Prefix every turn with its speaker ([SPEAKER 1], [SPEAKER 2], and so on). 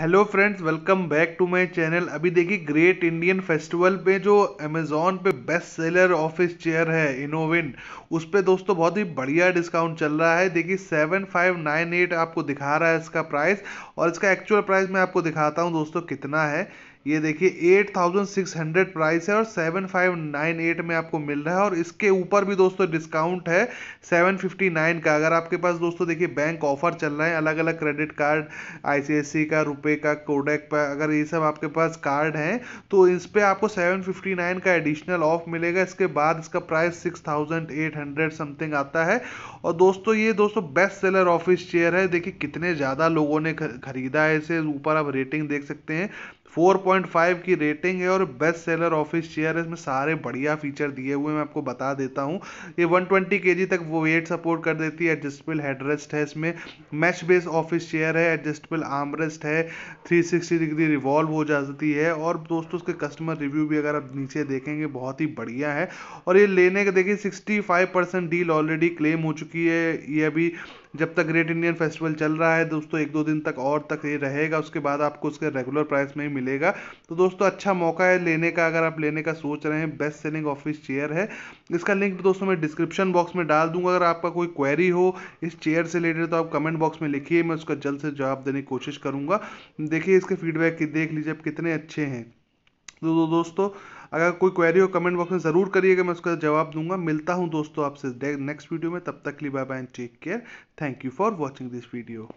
[SPEAKER 1] hello friends welcome back to my channel अभी देखिए great Indian festival पे जो अमेजोन पे बेस्ट सेलर ऑफिस चेयर है इनोविन उस पर दोस्तों बहुत ही बढ़िया डिस्काउंट चल रहा है देखिए सेवन फाइव नाइन एट आपको दिखा रहा है इसका प्राइस और इसका एक्चुअल प्राइस मैं आपको दिखाता हूँ दोस्तों कितना है ये देखिए हंड्रेड प्राइस है और एट में आपको मिल रहा है और इसके ऊपर भी दोस्तों डिस्काउंट है नाइन का अगर आपके पास दोस्तों देखिए बैंक ऑफर चल रहे हैं अलग अलग क्रेडिट कार्ड आई का रुपए पे का कोडेक पे अगर ये सब आपके पास कार्ड हैं तो इस पे आपको 759 का एडिशनल ऑफ मिलेगा इसके बाद इसका प्राइस 6800 समथिंग आता है और दोस्तों ये दोस्तों बेस्ट सेलर ऑफिस चेयर है देखिए कितने ज़्यादा लोगों ने खरीदा है इसे ऊपर आप रेटिंग देख सकते हैं 4.5 की रेटिंग है और बेस्ट सेलर ऑफिस चेयर है इसमें सारे बढ़िया फीचर दिए हुए मैं आपको बता देता हूँ ये 120 जी तक वो वेट सपोर्ट कर देती है एडजस्टेबल हेडरेस्ट है इसमें मैच बेस ऑफिस चेयर है एडजस्टेबल आर्मरेस्ट है 360 डिग्री रिवॉल्व हो जाती है और दोस्तों उसके कस्टमर रिव्यू भी अगर आप नीचे देखेंगे बहुत ही बढ़िया है और ये लेने के देखिए 65 परसेंट डील ऑलरेडी क्लेम हो चुकी है ये अभी जब तक ग्रेट इंडियन फेस्टिवल चल रहा है दोस्तों एक दो दिन तक और तक ये रहेगा उसके बाद आपको उसके रेगुलर प्राइस में ही मिलेगा तो दोस्तों अच्छा मौका है लेने का अगर आप लेने का सोच रहे हैं बेस्ट सेलिंग ऑफिस चेयर है इसका लिंक दोस्तों मैं डिस्क्रिप्शन बॉक्स में डाल दूंगा अगर आपका कोई क्वेरी हो इस चेयर से रिलेटेड तो आप कमेंट बॉक्स में लिखिए मैं उसका जल्द से जवाब देने की कोशिश करूँगा देखिए इसके फीडबैक देख लीजिए आप कितने अच्छे हैं तो दो तो दोस्तों अगर कोई क्वेरी हो कमेंट बॉक्स में ज़रूर करिएगा मैं उसका जवाब दूंगा मिलता हूँ दोस्तों आपसे नेक्स्ट वीडियो में तब तक के लिए bye bye and take care thank you for watching this video